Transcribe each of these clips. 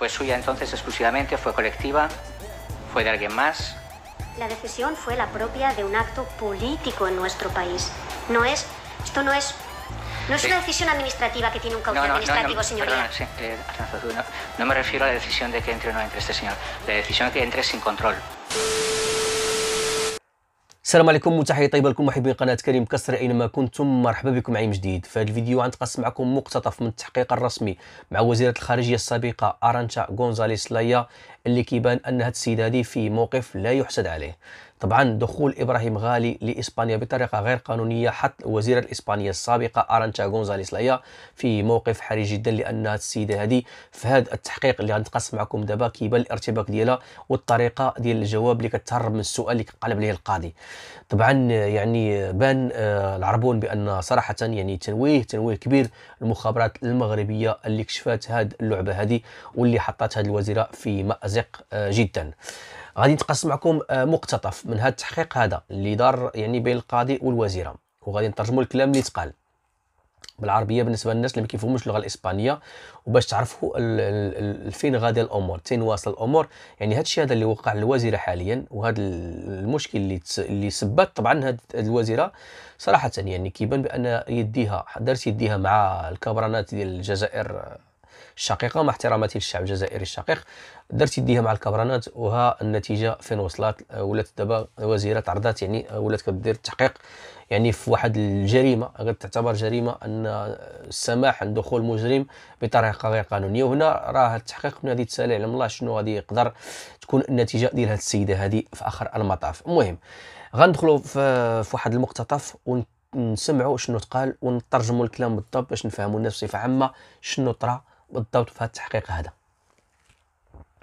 ¿Fue suya entonces exclusivamente? ¿Fue colectiva? ¿Fue de alguien más? La decisión fue la propia de un acto político en nuestro país. No es, esto no es, no es una decisión administrativa que tiene un cauce administrativo, señoría. no, me refiero a la decisión de que entre o no entre este señor, la decisión de que entre sin control. السلام عليكم وتحيه طيبه لكم محبين قناه كريم كسر اينما كنتم مرحبا بكم معي جديد في هذا الفيديو غنتقاسم معكم مقتطف من التحقيق الرسمي مع وزيره الخارجيه السابقه ارانتا غونزاليس لايا اللي كيبان ان هاد السيدة هادي في موقف لا يحسد عليه طبعا دخول ابراهيم غالي لاسبانيا بطريقه غير قانونيه حط وزير الاسبانيه السابقه ارانتا غونزاليس لايا في موقف حرج جدا لان السيده هذه في هذا التحقيق اللي غنتقاسم معكم دابا كيبان الارتباك ديالها والطريقه ديال الجواب اللي كتهرب من السؤال اللي كقلب ليه القاضي طبعا يعني بان آه، العربون بان صراحه يعني تنويه تنويه كبير المخابرات المغربيه اللي كشفت هذه اللعبه هذه واللي حطت هذه الوزيره في مازق آه، جدا غادي نتقاسم معكم آه، مقتطف من هذا التحقيق هذا اللي دار يعني بين القاضي والوزيره وغادي نترجموا الكلام اللي تقال بالعربيه بالنسبه للناس اللي ما كيفهموش اللغه الاسبانيه وباش تعرفوا فين غادي الامور فين واصل الامور يعني هذا الشيء هذا اللي وقع للوزيره حاليا وهذا المشكل اللي اللي سبات طبعا هذه الوزيره صراحه يعني كيبان بان يديها دارت يديها مع الكبرانات ديال الجزائر الشقيقه مع احتراماتي للشعب الجزائري الشقيق درت يديها مع الكبرانات وها النتيجه فين وصلت آه، ولات دابا وزيره تعرضات يعني آه، ولات كدير التحقيق يعني في واحد الجريمه تعتبر جريمه ان السماح عن دخول مجرم بطريقه غير قانونيه وهنا راه التحقيق من غادي تسالي على الله شنو غادي يقدر تكون النتيجه ديال هذه السيده هذه في اخر المطاف المهم غندخلوا في, في واحد المقتطف ونسمعوا شنو تقال ونترجموا الكلام بالضبط باش نفهموا الناس بصفه عامه شنو طرا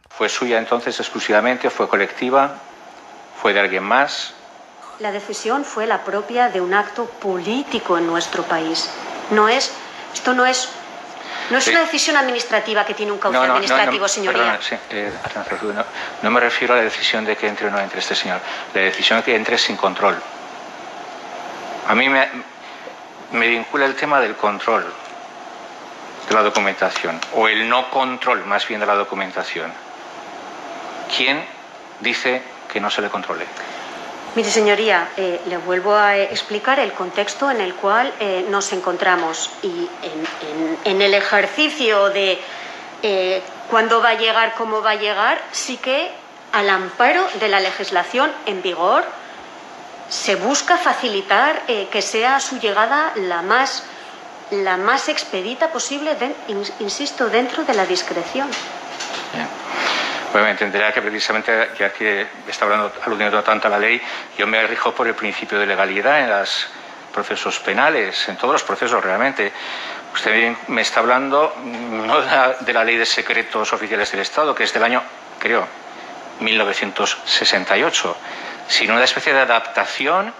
¿Fue suya entonces exclusivamente? ¿Fue colectiva? ¿Fue de alguien más? La decisión fue la propia de un acto político en nuestro país. No es, esto no es, no es una decisión administrativa que tiene un cauce administrativo, no, señoría. Eh, no, me refiero a la decisión de que entre o no entre este señor, la decisión de que entre sin control. A mí me, me vincula el tema del control de la documentación o el no control más bien de la documentación. ¿Quién dice que no se le controle? Mire, señoría, eh, le vuelvo a eh, explicar el contexto en el cual eh, nos encontramos y en, el ejercicio de cuándo va a llegar, cómo va a llegar, sí que al amparo de la legislación en vigor se busca facilitar que sea su llegada la más la más expedita posible, insisto, dentro de la discreción. Bueno, pues entenderá que precisamente, ya que está hablando, aludiendo tanto a la ley, yo me rijo por el principio de legalidad en los procesos penales, en todos los procesos realmente. Usted me está hablando no de la, ley de secretos oficiales del Estado, que es del año, creo, 1968, sino una especie de adaptación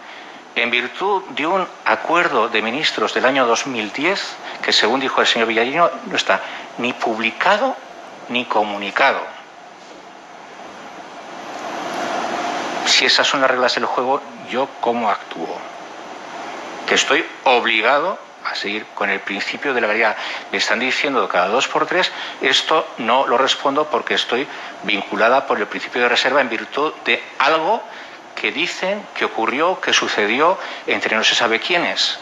en virtud de un acuerdo de ministros del año 2010, que según dijo el señor Villarino, no está ni publicado ni comunicado. Si esas son las reglas del juego, ¿yo cómo actúo? Que estoy obligado a seguir con el principio de la variedad. Me están diciendo cada dos por tres, esto no lo respondo porque estoy vinculada por el principio de reserva en virtud de algo que dicen que ocurrió, que sucedió entre no se sabe quiénes,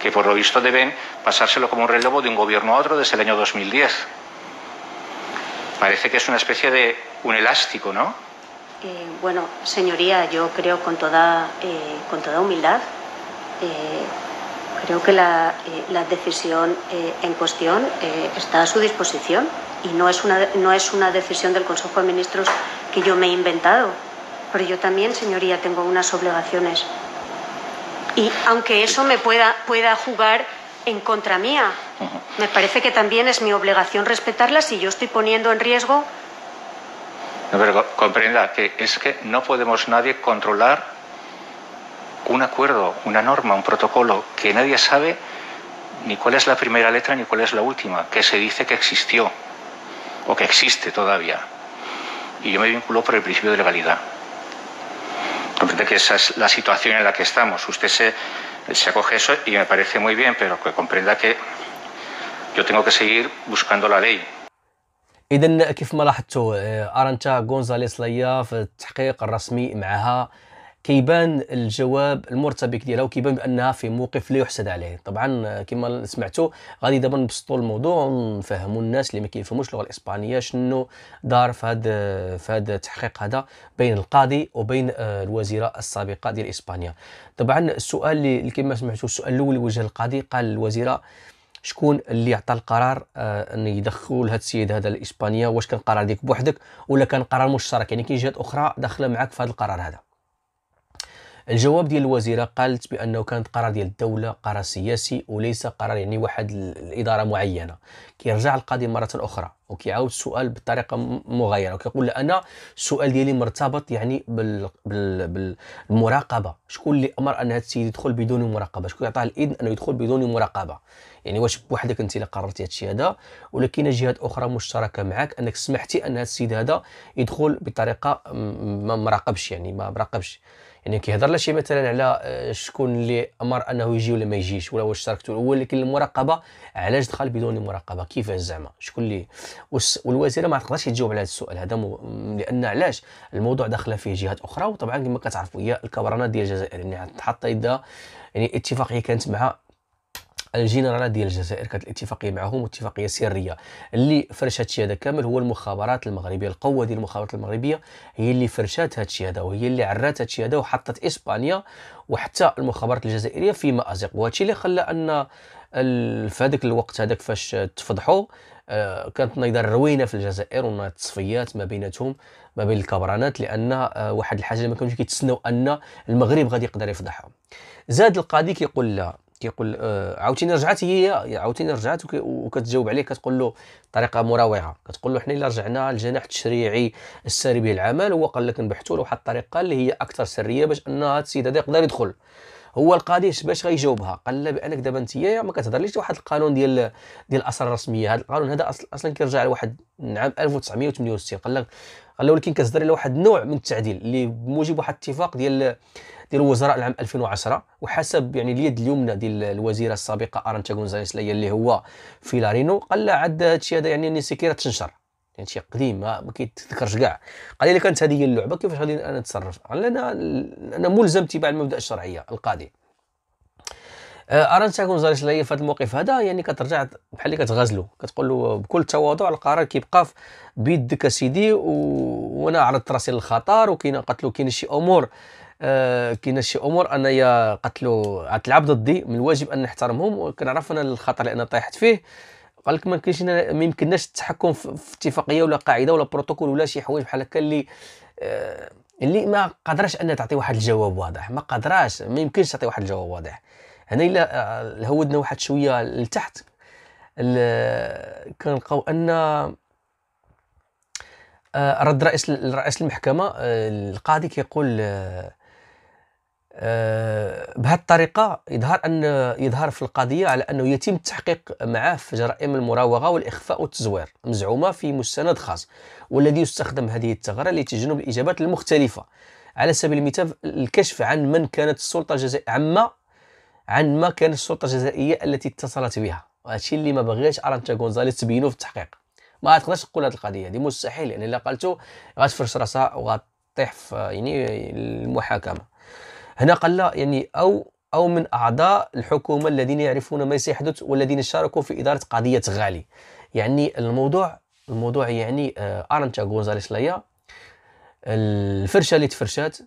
que por lo visto deben pasárselo como un relevo de un gobierno a otro desde el año 2010. Parece que es una especie de un elástico, ¿no? Eh, bueno, señoría, yo creo con toda, eh, con toda humildad, eh, creo que la, decisión en cuestión está a su disposición y no es, una, no es una decisión del Consejo de Ministros que yo me he inventado pero yo también, señoría, tengo unas obligaciones. Y aunque eso me pueda, pueda jugar en contra mía, me parece que también es mi obligación respetarlas si yo estoy poniendo en riesgo. No, pero comprenda que es que no podemos nadie controlar un acuerdo, una norma, un protocolo que nadie sabe ni cuál es la primera letra ni cuál es la última, que se dice que existió o que existe todavía. Y yo me vinculo por el principio de legalidad. Comprende que esa es la situación en la que estamos. Usted se, se acoge eso y me parece muy bien, pero que comprenda que yo tengo que seguir buscando la ley. الرسمي معها كيبان الجواب المرتبك ديالها وكيبان بانها في موقف لا يحسد عليه طبعا كما سمعتوا غادي دابا نبسطوا الموضوع ونفهموا الناس اللي ما كيفهموش اللغه الاسبانيه شنو دار في هذا في هذا التحقيق هذا بين القاضي وبين آه، الوزيره السابقه ديال اسبانيا طبعا السؤال اللي كما سمعتوا السؤال الاول اللي وجه القاضي قال الوزيره شكون اللي عطى القرار آه، ان يدخل هذا السيد هذا لاسبانيا واش كان قرار ديك بوحدك ولا كان قرار مشترك يعني كاين جهات اخرى داخله معك في هذا القرار هذا الجواب ديال الوزيره قالت بانه كانت قرار ديال الدوله قرار سياسي وليس قرار يعني واحد الاداره معينه كيرجع القاضي مره اخرى وكيعاود السؤال بطريقه مغايره وكيقول لها انا السؤال ديالي مرتبط يعني بالمراقبه شكون اللي امر ان هذا السيد يدخل بدون مراقبه شكون عطاه الاذن انه يدخل بدون مراقبه يعني واش بوحدك انت اللي قررتي هذا الشيء هذا ولكن جهات اخرى مشتركه معك انك سمحتي ان هذا السيد هذا يدخل بطريقه ما مراقبش يعني ما مراقبش يعني كيهضر لا شي مثلا على آه، شكون اللي امر انه يجي ولا ما يجيش ولا واش تركته اللي كاين المراقبه علاش دخل بدون مراقبه كيفاش زعما شكون اللي والوزيره ما تقدرش تجاوب على هذا السؤال هذا لان علاش الموضوع داخله فيه جهات اخرى وطبعا كما كتعرفوا هي الكبرانه ديال الجزائر يعني حتى يدها يعني اتفاقيه كانت مع الجنرالات ديال الجزائر كانت الاتفاقيه معهم واتفاقيه سريه اللي فرشات شي هذا كامل هو المخابرات المغربيه القوه ديال المخابرات المغربيه هي اللي فرشات هادشي هذا وهي اللي عرات هادشي هذا وحطت اسبانيا وحتى المخابرات الجزائريه في مازق وهادشي اللي خلى ان في هذاك الوقت هذاك فاش تفضحوا آه، كانت نايضه روينه في الجزائر والتصفيات التصفيات ما بيناتهم ما بين الكبرانات لان آه، واحد الحاجه ما كانوش كيتسناو ان المغرب غادي يقدر يفضحهم زاد القاضي كيقول لها كيقول آه عاوتاني رجعت هي عاوتاني رجعت وكتجاوب عليه كتقول له طريقه مراوغه كتقول له حنا الا رجعنا للجناح التشريعي السري به العمل هو قال لك نبحثوا له واحد الطريقه اللي هي اكثر سريه باش ان هذا السيد هذا يقدر يدخل هو القاضي باش غيجاوبها قال لها بانك دابا انت ما كتهضرليش واحد القانون ديال ديال الاسرار الرسميه هذا القانون هذا اصلا كيرجع لواحد عام 1968 قال لك قال لها ولكن كتهضري على واحد النوع من التعديل اللي بموجب واحد الاتفاق ديال ديال الوزراء العام 2010 وحسب يعني اليد اليمنى ديال الوزيره السابقه ارنتا غونزاليس اللي هو فيلارينو قال لها عاد هادشي هذا يعني السكيره يعني تنشر يعني شيء قديم ما كيتذكرش كاع قال لي كانت هذه هي اللعبه كيفاش غادي انا نتصرف قال انا انا ملزم تبع المبدا الشرعيه القاضي آه، ارانتا غونزاليس تكون في هذا الموقف هذا يعني كترجع بحال اللي كتغازلو كتقول له بكل تواضع القرار كيبقى بيدك اسيدي و... وانا عرضت راسي للخطر وكاين قتلو كاين شي امور آه كاين شي امور انايا قتلو غتلعب ضدي من الواجب ان نحترمهم وكنعرف انا الخطر اللي انا طيحت فيه قال لك ما يمكنش ما يمكنناش التحكم في اتفاقيه ولا قاعده ولا بروتوكول ولا شي حوايج بحال هكا اللي آه، اللي ما قدرش ان تعطي واحد الجواب واضح ما قدرش ما يمكنش تعطي واحد الجواب واضح هنا الا آه، هودنا واحد شويه لتحت كنلقاو ان آه، رد رئيس رئيس المحكمه القاضي كيقول آه، الطريقة يظهر ان يظهر في القضيه على انه يتم التحقيق معه في جرائم المراوغه والاخفاء والتزوير مزعومه في مستند خاص والذي يستخدم هذه الثغره لتجنب الاجابات المختلفه على سبيل المثال الكشف عن من كانت السلطه الجزائية عما عن ما كانت السلطه الجزائية التي اتصلت بها الشيء اللي ما بغيتش ارانتا غونزاليز تبينه في التحقيق ما تقدرش تقول هذه القضيه هذه مستحيل يعني الا قالته غاتفرش راسها وغطيح في يعني المحاكمه هنا لا يعني أو أو من أعضاء الحكومة الذين يعرفون ما سيحدث والذين شاركوا في إدارة قضية غالي يعني الموضوع الموضوع يعني آه، أرنتا غونزاليس ليا الفرشة اللي تفرشات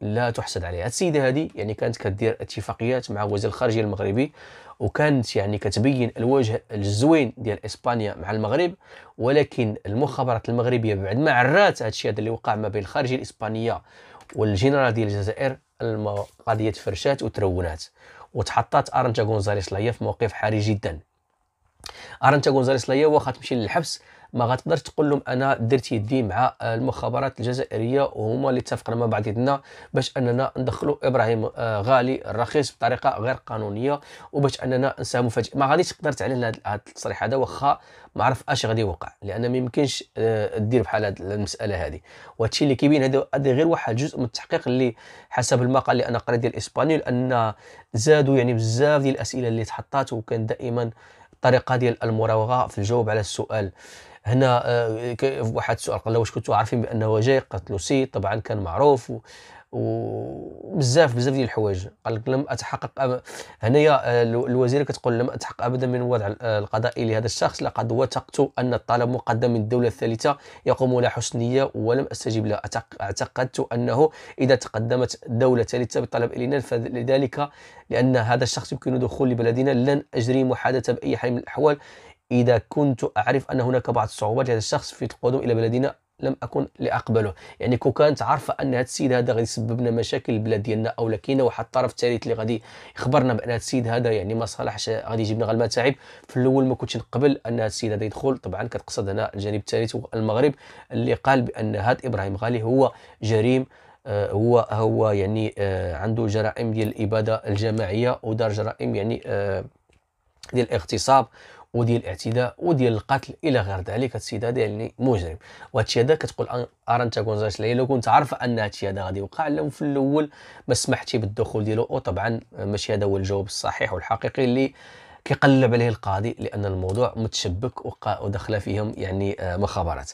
لا تحسد عليها السيده هذه يعني كانت كدير اتفاقيات مع وزير الخارجيه المغربي وكانت يعني كتبين الوجه الزوين ديال اسبانيا مع المغرب ولكن المخابرات المغربيه بعد ما عرات هذا هذا اللي وقع ما بين الخارجيه الاسبانيه والجنرال ديال الجزائر القضيه تفرشات وترونات وتحطت ارنتا غونزاليس لايا في موقف حرج جدا ارنتا غونزاليس لايا واخا تمشي للحبس ما غتقدرش تقول لهم انا درت يدي مع المخابرات الجزائريه وهما اللي اتفقنا مع بعضنا باش اننا ندخلوا ابراهيم آه، غالي الرخيص بطريقه غير قانونيه وباش اننا نساهموا فجأة ما غاديش تقدر تعلن هذا التصريح هذا واخا ما عرف اش غادي يوقع لان ما يمكنش آه، دير بحال هذه المساله هذه وهادشي اللي كيبين هذا غير واحد جزء من التحقيق اللي حسب المقال اللي انا قريت ديال اسبانيول ان زادوا يعني بزاف ديال الاسئله اللي تحطات وكان دائما الطريقه ديال المراوغه في الجواب على السؤال هنا آه، واحد السؤال قال له واش كنتوا عارفين بانه جاي قالت له سي طبعا كان معروف وبزاف بزاف ديال الحوايج قال لك لم اتحقق هنايا آه، الوزيره كتقول لم اتحقق ابدا من الوضع آه، القضائي لهذا الشخص لقد وثقت ان الطلب مقدم من الدوله الثالثه يقوم على حسن نيه ولم استجب له اعتقدت انه اذا تقدمت دوله ثالثه بالطلب الينا فلذلك لان هذا الشخص يمكن دخول لبلدنا لن اجري محادثه باي حال من الاحوال إذا كنت أعرف أن هناك بعض الصعوبات لهذا الشخص في القدوم إلى بلدنا لم أكن لأقبله يعني كون كانت عارفة أن هذا السيد هذا غادي يسبب لنا مشاكل البلاد ديالنا أو لكينا واحد الطرف الثالث اللي غادي يخبرنا بأن هذا السيد هذا يعني ما صالحش غادي يجيب لنا المتاعب في الأول ما كنتش نقبل أن هذا السيد هذا يدخل طبعا كتقصد هنا الجانب الثالث المغرب اللي قال بأن هذا إبراهيم غالي هو جريم آه، هو هو يعني آه، عنده جرائم ديال الاباده الجماعيه ودار جرائم يعني آه، ديال الاغتصاب وديال الاعتداء وديال القتل الى غير ذلك السيد هذا يعني مجرم وهادشي هذا كتقول ارنتا غونزاليس لي لو كنت عارفه ان هادشي هذا غادي يوقع لو في الاول ما سمحتي بالدخول ديالو وطبعا ماشي هذا هو الجواب الصحيح والحقيقي اللي كيقلب عليه القاضي لان الموضوع متشبك ودخل فيهم يعني آه، مخابرات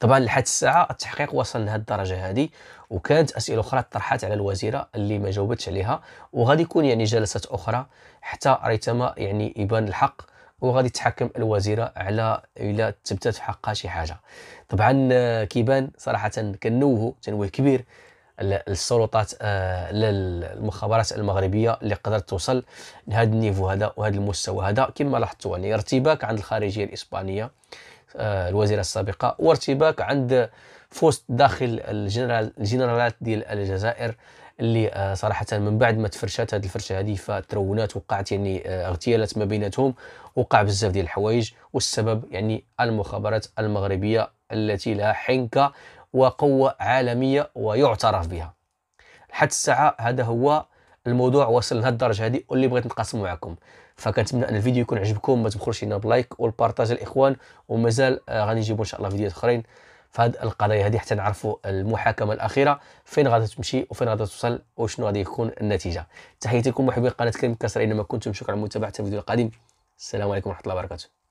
طبعا لحد الساعه التحقيق وصل لهذه الدرجه هذه وكانت اسئله اخرى طرحت على الوزيره اللي ما جاوبتش عليها وغادي يكون يعني جلسات اخرى حتى ريتما يعني يبان الحق وغادي تحكم الوزيره على الى تثبتات حقها شي حاجه طبعا آه، كيبان صراحه كنوه تنويه كبير السلطات آه، المخابرات المغربيه اللي قدرت توصل لهذا النيفو هذا وهذا المستوى هذا كما لاحظتوا يعني ارتباك عند الخارجيه الاسبانيه آه، الوزيره السابقه وارتباك عند فوست داخل الجنرال الجنرالات ديال الجزائر اللي آه، صراحه من بعد ما تفرشات هذه الفرشه هذه فترونات وقعت يعني آه، اغتيالات ما بيناتهم وقع بزاف ديال الحوايج والسبب يعني المخابرات المغربيه التي لها حنكه وقوه عالميه ويعترف بها حتى الساعه هذا هو الموضوع وصل لهذه الدرجه هذه واللي بغيت نقاسم معكم فكنتمنى ان الفيديو يكون عجبكم ما تبخلوش لنا بلايك والبارتاج الاخوان ومازال آه، غادي نجيبوا ان شاء الله فيديوهات اخرين فهاد القضايا هذه حتى نعرفوا المحاكمه الاخيره فين غادي تمشي وفين غادي توصل وشنو غادي يكون النتيجه تحياتي لكم محبي قناه كريم كسر اينما كنتم شكرا على متابعه الفيديو القادم السلام عليكم ورحمه الله وبركاته